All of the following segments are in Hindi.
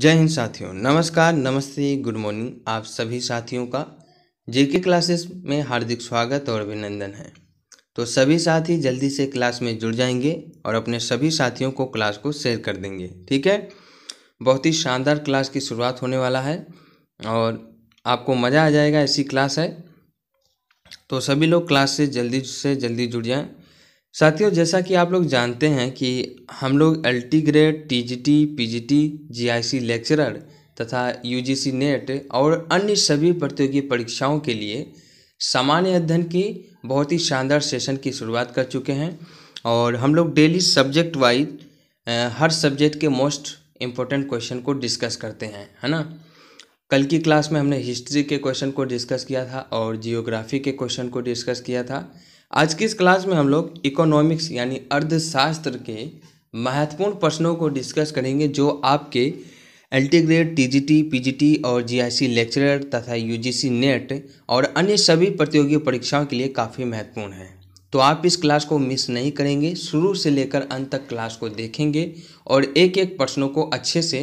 जय हिंद साथियों नमस्कार नमस्ते गुड मॉर्निंग आप सभी साथियों का जेके क्लासेस में हार्दिक स्वागत और अभिनंदन है तो सभी साथी जल्दी से क्लास में जुड़ जाएंगे और अपने सभी साथियों को क्लास को शेयर कर देंगे ठीक है बहुत ही शानदार क्लास की शुरुआत होने वाला है और आपको मज़ा आ जाएगा ऐसी क्लास है तो सभी लोग क्लास से जल्दी से जल्दी जुड़ जाएँ साथियों जैसा कि आप लोग जानते हैं कि हम लोग L T grade T G T P G T G I C lecturer तथा यू जी सी नेट और अन्य सभी प्रतियोगी परीक्षाओं के लिए सामान्य अध्ययन की बहुत ही शानदार सेशन की शुरुआत कर चुके हैं और हम लोग डेली सब्जेक्ट वाइज हर सब्जेक्ट के मोस्ट इम्पोर्टेंट क्वेश्चन को डिस्कस करते हैं है ना कल की क्लास में हमने हिस्ट्री के क्वेश्चन को डिस्कस किया था और जियोग्राफी के क्वेश्चन को डिस्कस किया था आज की इस क्लास में हम लोग इकोनॉमिक्स यानी अर्थशास्त्र के महत्वपूर्ण प्रश्नों को डिस्कस करेंगे जो आपके एल्टीग्रेड टीजीटी पीजीटी और जीआईसी लेक्चरर तथा यूजीसी नेट और अन्य सभी प्रतियोगी परीक्षाओं के लिए काफ़ी महत्वपूर्ण है तो आप इस क्लास को मिस नहीं करेंगे शुरू से लेकर अंत तक क्लास को देखेंगे और एक एक प्रश्नों को अच्छे से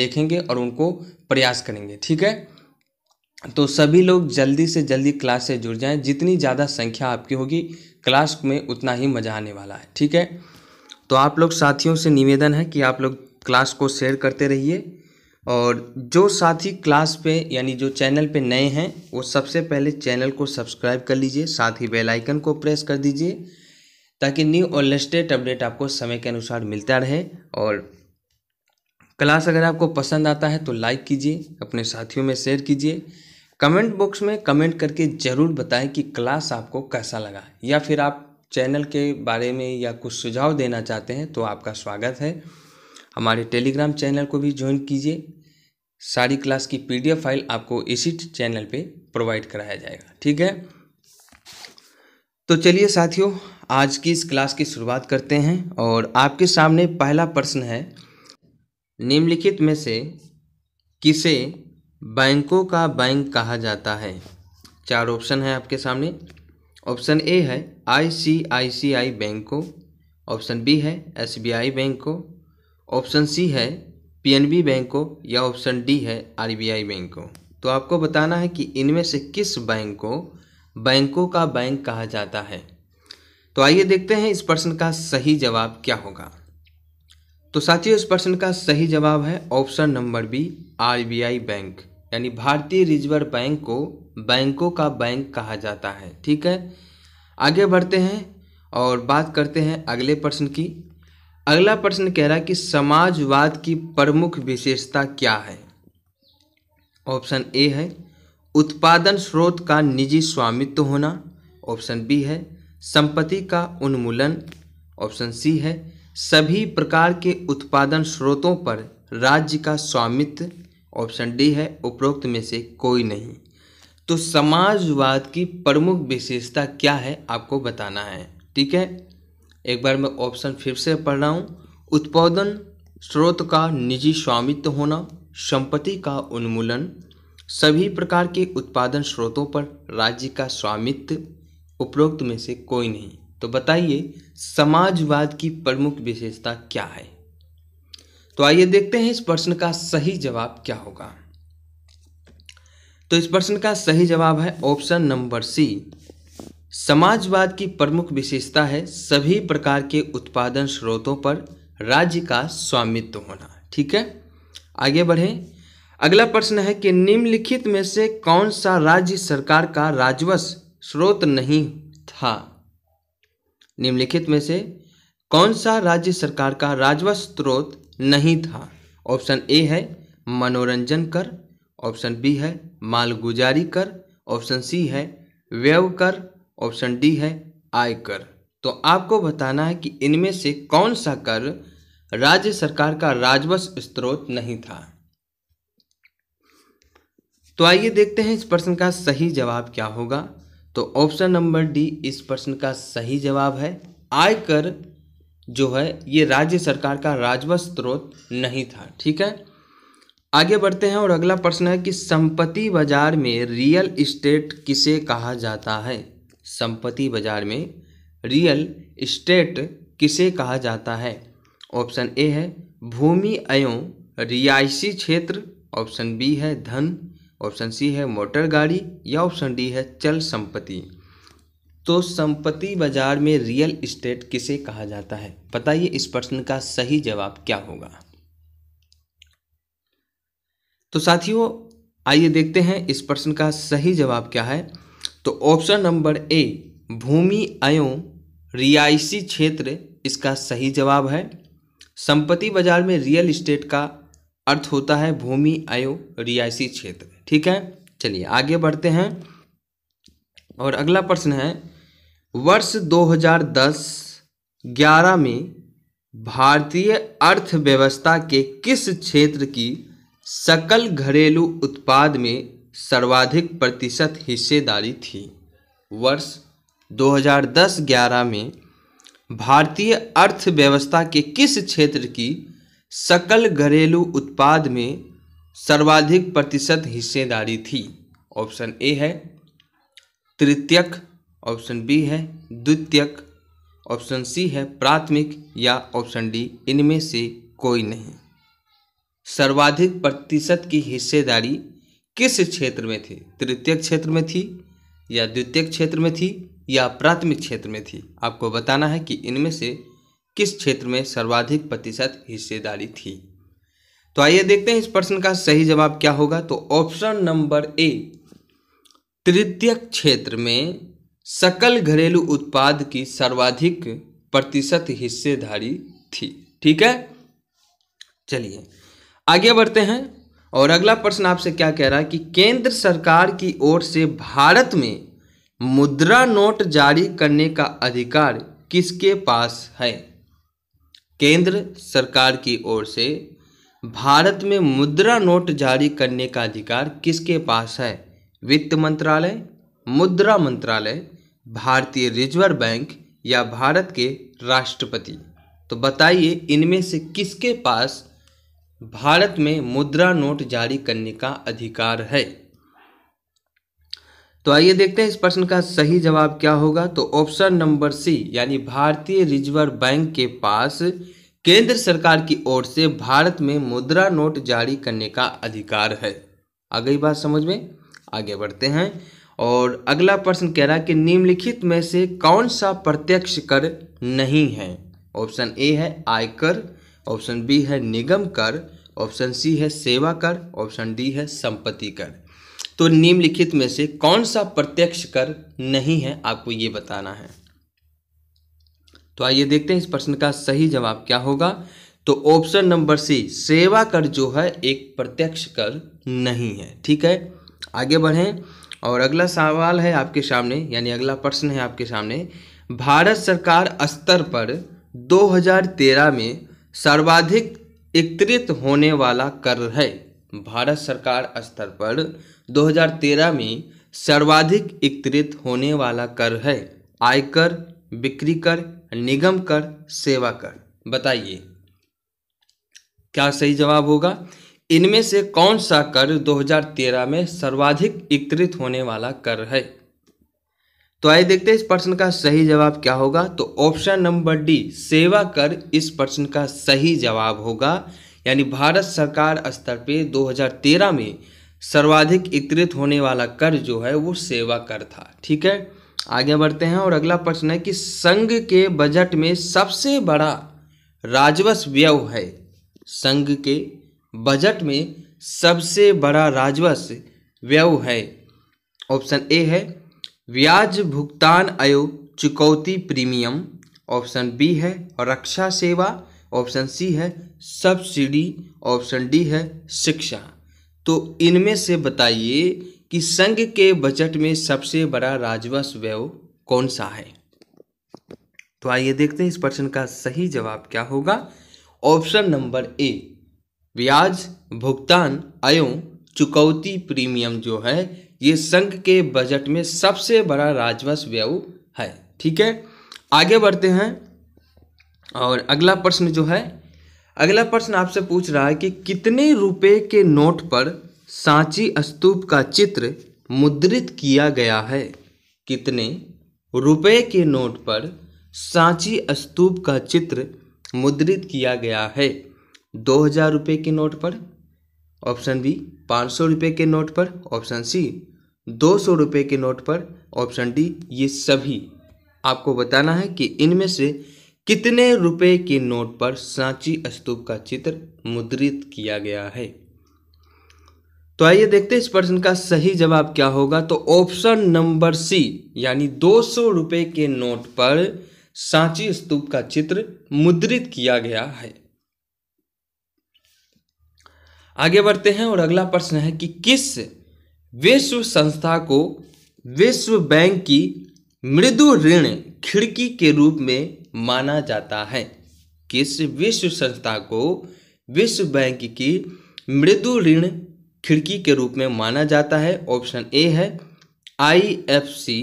देखेंगे और उनको प्रयास करेंगे ठीक है तो सभी लोग जल्दी से जल्दी क्लास से जुड़ जाएं जितनी ज़्यादा संख्या आपकी होगी क्लास में उतना ही मज़ा आने वाला है ठीक है तो आप लोग साथियों से निवेदन है कि आप लोग क्लास को शेयर करते रहिए और जो साथी क्लास पे यानी जो चैनल पे नए हैं वो सबसे पहले चैनल को सब्सक्राइब कर लीजिए साथ ही बेल आइकन को प्रेस कर दीजिए ताकि न्यू और लेटेस्ट अपडेट आपको समय के अनुसार मिलता रहे और क्लास अगर आपको पसंद आता है तो लाइक कीजिए अपने साथियों में शेयर कीजिए कमेंट बॉक्स में कमेंट करके ज़रूर बताएं कि क्लास आपको कैसा लगा या फिर आप चैनल के बारे में या कुछ सुझाव देना चाहते हैं तो आपका स्वागत है हमारे टेलीग्राम चैनल को भी ज्वाइन कीजिए सारी क्लास की पीडीएफ फाइल आपको इसी चैनल पे प्रोवाइड कराया जाएगा ठीक है तो चलिए साथियों आज की इस क्लास की शुरुआत करते हैं और आपके सामने पहला प्रश्न है निम्नलिखित में से किसे बैंकों का बैंक कहा जाता है चार ऑप्शन है आपके सामने ऑप्शन ए है I C I C I bank को ऑप्शन बी है एस बी आई बैंक को ऑप्शन सी है पी एन बी बैंक को या ऑप्शन डी है आर बी आई बैंक को तो आपको बताना है कि इनमें से किस बैंक को बैंकों का बैंक कहा जाता है तो आइए देखते हैं इस प्रश्न का सही जवाब क्या होगा तो साथियों इस प्रश्न का सही जवाब है option number B RBI bank यानी भारतीय रिजर्व बैंक को बैंकों का बैंक कहा जाता है ठीक है आगे बढ़ते हैं और बात करते हैं अगले प्रश्न की अगला प्रश्न कह रहा है कि समाजवाद की प्रमुख विशेषता क्या है ऑप्शन ए है उत्पादन स्रोत का निजी स्वामित्व होना ऑप्शन बी है संपत्ति का उन्मूलन ऑप्शन सी है सभी प्रकार के उत्पादन स्रोतों पर राज्य का स्वामित्व ऑप्शन डी है उपरोक्त में से कोई नहीं तो समाजवाद की प्रमुख विशेषता क्या है आपको बताना है ठीक है एक बार मैं ऑप्शन फिर से पढ़ रहा हूँ उत्पादन स्रोत का निजी स्वामित्व होना संपत्ति का उन्मूलन सभी प्रकार के उत्पादन स्रोतों पर राज्य का स्वामित्व उपरोक्त में से कोई नहीं तो बताइए समाजवाद की प्रमुख विशेषता क्या है तो आइए देखते हैं इस प्रश्न का सही जवाब क्या होगा तो इस प्रश्न का सही जवाब है ऑप्शन नंबर सी समाजवाद की प्रमुख विशेषता है सभी प्रकार के उत्पादन स्रोतों पर राज्य का स्वामित्व होना ठीक है आगे बढ़ें अगला प्रश्न है कि निम्नलिखित में से कौन सा राज्य सरकार का राजवस स्रोत नहीं था निम्नलिखित में से कौन सा राज्य सरकार का राजवस स्रोत नहीं था ऑप्शन ए है मनोरंजन कर ऑप्शन बी है मालगुजारी कर ऑप्शन सी है व्यव कर ऑप्शन डी है आय कर तो आपको बताना है कि इनमें से कौन सा कर राज्य सरकार का राजवश स्त्रोत नहीं था तो आइए देखते हैं इस प्रश्न का सही जवाब क्या होगा तो ऑप्शन नंबर डी इस प्रश्न का सही जवाब है आयकर जो है ये राज्य सरकार का राजस्व स्रोत नहीं था ठीक है आगे बढ़ते हैं और अगला प्रश्न है कि संपत्ति बाजार में रियल इस्टेट किसे कहा जाता है संपत्ति बाजार में रियल इस्टेट किसे कहा जाता है ऑप्शन ए है भूमि एवं रिहायशी क्षेत्र ऑप्शन बी है धन ऑप्शन सी है मोटर गाड़ी या ऑप्शन डी है चल संपत्ति तो संपत्ति बाजार में रियल इस्टेट किसे कहा जाता है बताइए इस प्रश्न का सही जवाब क्या होगा तो साथियों आइए देखते हैं इस प्रश्न का सही जवाब क्या है तो ऑप्शन नंबर ए भूमि अयो रियायसी क्षेत्र इसका सही जवाब है संपत्ति बाजार में रियल इस्टेट का अर्थ होता है भूमि अयो रियायशी क्षेत्र ठीक है चलिए आगे बढ़ते हैं और अगला प्रश्न है वर्ष 2010-11 में भारतीय अर्थव्यवस्था के किस क्षेत्र की सकल घरेलू उत्पाद में सर्वाधिक प्रतिशत हिस्सेदारी थी वर्ष 2010-11 में भारतीय अर्थव्यवस्था के किस क्षेत्र की सकल घरेलू उत्पाद में सर्वाधिक प्रतिशत हिस्सेदारी थी ऑप्शन ए है तृतीयक ऑप्शन बी है द्वितीयक ऑप्शन सी है प्राथमिक या ऑप्शन डी इनमें से कोई नहीं सर्वाधिक प्रतिशत की हिस्सेदारी किस क्षेत्र में थी तृतीय क्षेत्र में थी या द्वितीय क्षेत्र में थी या प्राथमिक क्षेत्र में थी आपको बताना है कि इनमें से किस क्षेत्र में सर्वाधिक प्रतिशत हिस्सेदारी थी तो आइए देखते हैं इस प्रश्न का सही जवाब क्या होगा तो ऑप्शन नंबर ए तृतीय क्षेत्र में सकल घरेलू उत्पाद की सर्वाधिक प्रतिशत हिस्सेदारी थी ठीक है चलिए आगे बढ़ते हैं और अगला प्रश्न आपसे क्या कह रहा है कि केंद्र सरकार की ओर से भारत में मुद्रा नोट जारी करने का अधिकार किसके पास है केंद्र सरकार की ओर से भारत में मुद्रा नोट जारी करने का अधिकार किसके पास है वित्त मंत्रालय मुद्रा मंत्रालय भारतीय रिजर्व बैंक या भारत के राष्ट्रपति तो बताइए इनमें से किसके पास भारत में मुद्रा नोट जारी करने का अधिकार है तो आइए देखते हैं इस प्रश्न का सही जवाब क्या होगा तो ऑप्शन नंबर सी यानी भारतीय रिजर्व बैंक के पास केंद्र सरकार की ओर से भारत में मुद्रा नोट जारी करने का अधिकार है आ गई बात समझ में आगे बढ़ते हैं और अगला प्रश्न कह रहा है कि निम्नलिखित में से कौन सा प्रत्यक्ष कर नहीं है ऑप्शन ए है आयकर ऑप्शन बी है निगम कर ऑप्शन सी है सेवा कर ऑप्शन डी है संपत्ति कर तो निम्नलिखित में से कौन सा प्रत्यक्ष कर नहीं है आपको ये बताना है तो आइए देखते हैं इस प्रश्न का सही जवाब क्या होगा तो ऑप्शन नंबर सी सेवा कर जो है एक प्रत्यक्ष कर नहीं है ठीक है आगे बढ़ें और अगला सवाल है आपके सामने यानी अगला प्रश्न है आपके सामने भारत सरकार स्तर पर 2013 में सर्वाधिक एकत्रित होने वाला कर है भारत सरकार स्तर पर 2013 में सर्वाधिक एकत्रित होने वाला कर है आयकर बिक्री कर निगम कर सेवा कर बताइए क्या सही जवाब होगा इनमें से कौन सा कर 2013 में सर्वाधिक एकत्रित होने वाला कर है तो आइए देखते हैं इस प्रश्न का सही जवाब क्या होगा तो ऑप्शन नंबर डी सेवा कर इस प्रश्न का सही जवाब होगा यानी भारत सरकार स्तर पे 2013 में सर्वाधिक एकत्रित होने वाला कर जो है वो सेवा कर था ठीक है आगे बढ़ते हैं और अगला प्रश्न है कि संघ के बजट में सबसे बड़ा राजस्व व्यव है संघ के बजट में सबसे बड़ा राजस्व व्यय है ऑप्शन ए है ब्याज भुगतान आयो चुकौती प्रीमियम ऑप्शन बी है रक्षा सेवा ऑप्शन सी है सब्सिडी ऑप्शन डी है शिक्षा तो इनमें से बताइए कि संघ के बजट में सबसे बड़ा राजस्व व्यय कौन सा है तो आइए देखते हैं इस प्रश्न का सही जवाब क्या होगा ऑप्शन नंबर ए ब्याज भुगतान एवं चुकौती प्रीमियम जो है ये संघ के बजट में सबसे बड़ा राजस्व व्यय है ठीक है आगे बढ़ते हैं और अगला प्रश्न जो है अगला प्रश्न आपसे पूछ रहा है कि कितने रुपए के नोट पर सांची स्तूप का चित्र मुद्रित किया गया है कितने रुपए के नोट पर सांची स्तूप का चित्र मुद्रित किया गया है दो हज़ार रुपये के नोट पर ऑप्शन बी पाँच सौ रुपये के नोट पर ऑप्शन सी दो सौ रुपये के नोट पर ऑप्शन डी ये सभी आपको बताना है कि इनमें से कितने रुपए के नोट पर सांची स्तूप का चित्र मुद्रित किया गया है तो आइए देखते हैं इस प्रश्न का सही जवाब क्या होगा तो ऑप्शन नंबर सी यानी दो सौ रुपये के नोट पर सांची स्तूप का चित्र मुद्रित किया गया है आगे बढ़ते हैं और अगला प्रश्न है कि किस विश्व संस्था को विश्व बैंक की मृदु ऋण खिड़की के रूप में माना जाता है किस विश्व संस्था को विश्व बैंक की मृदु ऋण खिड़की के रूप में माना जाता है ऑप्शन ए है आईएफसी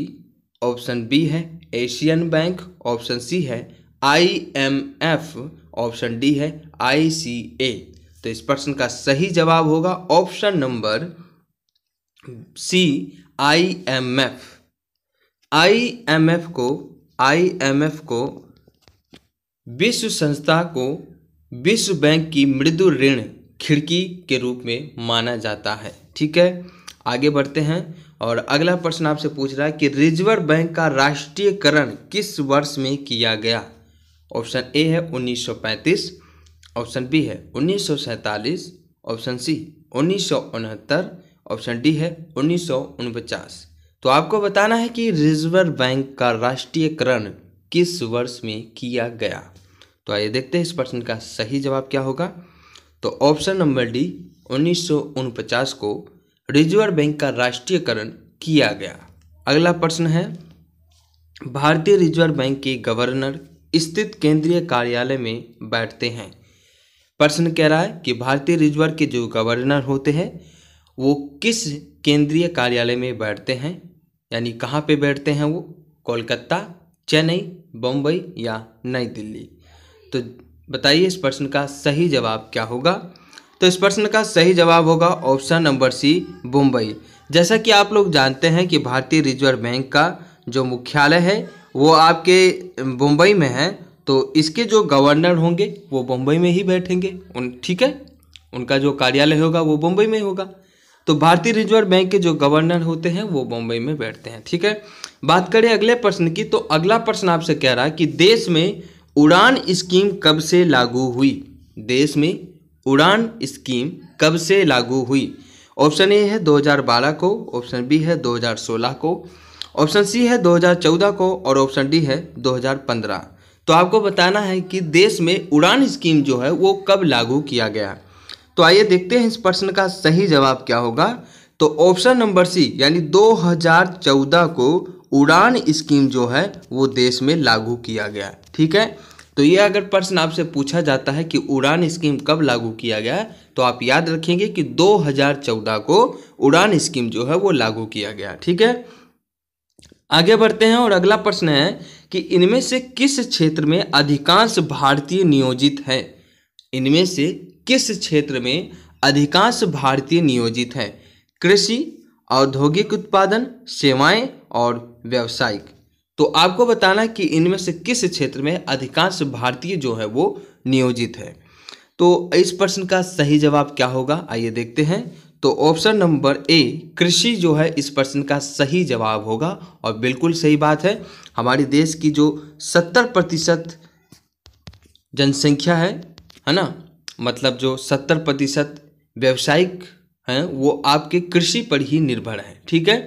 ऑप्शन बी है एशियन बैंक ऑप्शन सी है आईएमएफ ऑप्शन डी है आईसीए तो इस प्रश्न का सही जवाब होगा option number C IMF IMF को आईएमएफ को विश्व संस्था को विश्व बैंक की मृदु ऋण खिड़की के रूप में माना जाता है ठीक है आगे बढ़ते हैं और अगला प्रश्न आपसे पूछ रहा है कि रिजर्व बैंक का राष्ट्रीयकरण किस वर्ष में किया गया ऑप्शन ए है 1935 ऑप्शन बी है उन्नीस ऑप्शन सी उन्नीस ऑप्शन डी है उन्नीस तो आपको बताना है कि रिजर्व बैंक का राष्ट्रीयकरण किस वर्ष में किया गया तो आइए देखते हैं इस प्रश्न का सही जवाब क्या होगा तो ऑप्शन नंबर डी उन्नीस को रिजर्व बैंक का राष्ट्रीयकरण किया गया अगला प्रश्न है भारतीय रिजर्व बैंक के गवर्नर स्थित केंद्रीय कार्यालय में बैठते हैं प्रश्न कह रहा है कि भारतीय रिजर्व के जो गवर्नर होते हैं वो किस केंद्रीय कार्यालय में बैठते हैं यानी कहाँ पे बैठते हैं वो कोलकाता चेन्नई बम्बई या नई दिल्ली तो बताइए इस प्रश्न का सही जवाब क्या होगा तो इस प्रश्न का सही जवाब होगा ऑप्शन नंबर सी मुंबई जैसा कि आप लोग जानते हैं कि भारतीय रिजर्व बैंक का जो मुख्यालय है वो आपके मुंबई में है तो इसके जो गवर्नर होंगे वो बम्बई में ही बैठेंगे उन ठीक है उनका जो कार्यालय होगा वो बम्बई में होगा तो भारतीय रिजर्व बैंक के जो गवर्नर होते हैं वो बम्बई में बैठते हैं ठीक है बात करें अगले प्रश्न की तो अगला प्रश्न आपसे कह रहा है कि देश में उड़ान स्कीम कब से लागू हुई देश में उड़ान स्कीम कब से लागू हुई ऑप्शन ए है 2012 को ऑप्शन बी है 2016 को ऑप्शन सी है 2014 को और ऑप्शन डी है 2015 तो आपको बताना है कि देश में उड़ान स्कीम जो है वो कब लागू किया गया तो आइए देखते हैं इस प्रश्न का सही जवाब क्या होगा तो ऑप्शन नंबर सी यानी 2014 को उड़ान स्कीम जो है वो देश में लागू किया गया ठीक है तो ये अगर प्रश्न आपसे पूछा जाता है कि उड़ान स्कीम कब लागू किया गया तो आप याद रखेंगे कि 2014 को उड़ान स्कीम जो है वो लागू किया गया ठीक है आगे बढ़ते हैं और अगला प्रश्न है कि इनमें से किस क्षेत्र में अधिकांश भारतीय नियोजित है इनमें से किस क्षेत्र में अधिकांश भारतीय नियोजित है कृषि औद्योगिक उत्पादन सेवाएं और व्यावसायिक तो आपको बताना कि इनमें से किस क्षेत्र में अधिकांश भारतीय जो है वो नियोजित है तो इस प्रश्न का सही जवाब क्या होगा आइए देखते हैं तो ऑप्शन नंबर ए कृषि जो है इस प्रश्न का सही जवाब होगा और बिल्कुल सही बात है हमारे देश की जो सत्तर प्रतिशत जनसंख्या है है ना मतलब जो सत्तर प्रतिशत व्यावसायिक हैं वो आपके कृषि पर ही निर्भर है ठीक है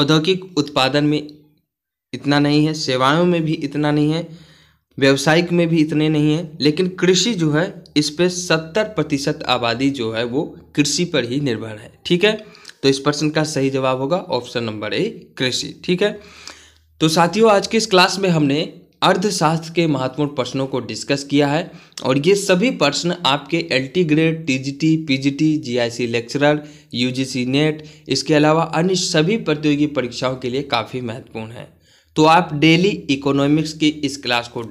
औद्योगिक उत्पादन में इतना नहीं है सेवाओं में भी इतना नहीं है व्यवसायिक में भी इतने नहीं हैं लेकिन कृषि जो है इस पर सत्तर प्रतिशत आबादी जो है वो कृषि पर ही निर्भर है ठीक है तो इस प्रश्न का सही जवाब होगा ऑप्शन नंबर ए कृषि ठीक है तो साथियों आज के इस क्लास में हमने अर्थशास्त्र के महत्वपूर्ण प्रश्नों को डिस्कस किया है और ये सभी प्रश्न आपके L T grade T G T P G T G I C lecturer U G C NET इसके अलावा अन्य सभी प्रतियोगी परीक्षाओं के लिए काफ़ी महत्वपूर्ण है तो आप डेली इकोनॉमिक्स की इस क्लास को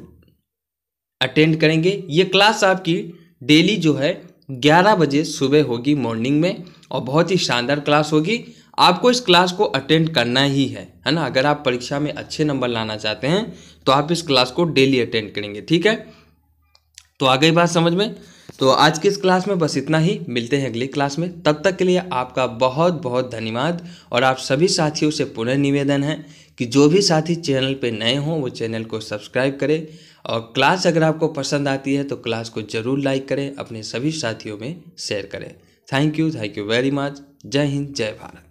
अटेंड करेंगे ये क्लास आपकी डेली जो है ग्यारह बजे सुबह होगी मॉर्निंग में और बहुत ही शानदार क्लास होगी आपको इस क्लास को अटेंड करना ही है है ना अगर आप परीक्षा में अच्छे नंबर लाना चाहते हैं तो आप इस क्लास को डेली अटेंड करेंगे ठीक है तो आ गई बात समझ में तो आज की इस क्लास में बस इतना ही मिलते हैं अगली क्लास में तब तक के लिए आपका बहुत बहुत धन्यवाद और आप सभी साथियों से पुनः निवेदन है कि जो भी साथी चैनल पर नए हों वो चैनल को सब्सक्राइब करें और क्लास अगर आपको पसंद आती है तो क्लास को ज़रूर लाइक करें अपने सभी साथियों में शेयर करें thank you thank you very much जय हिंद जय भारत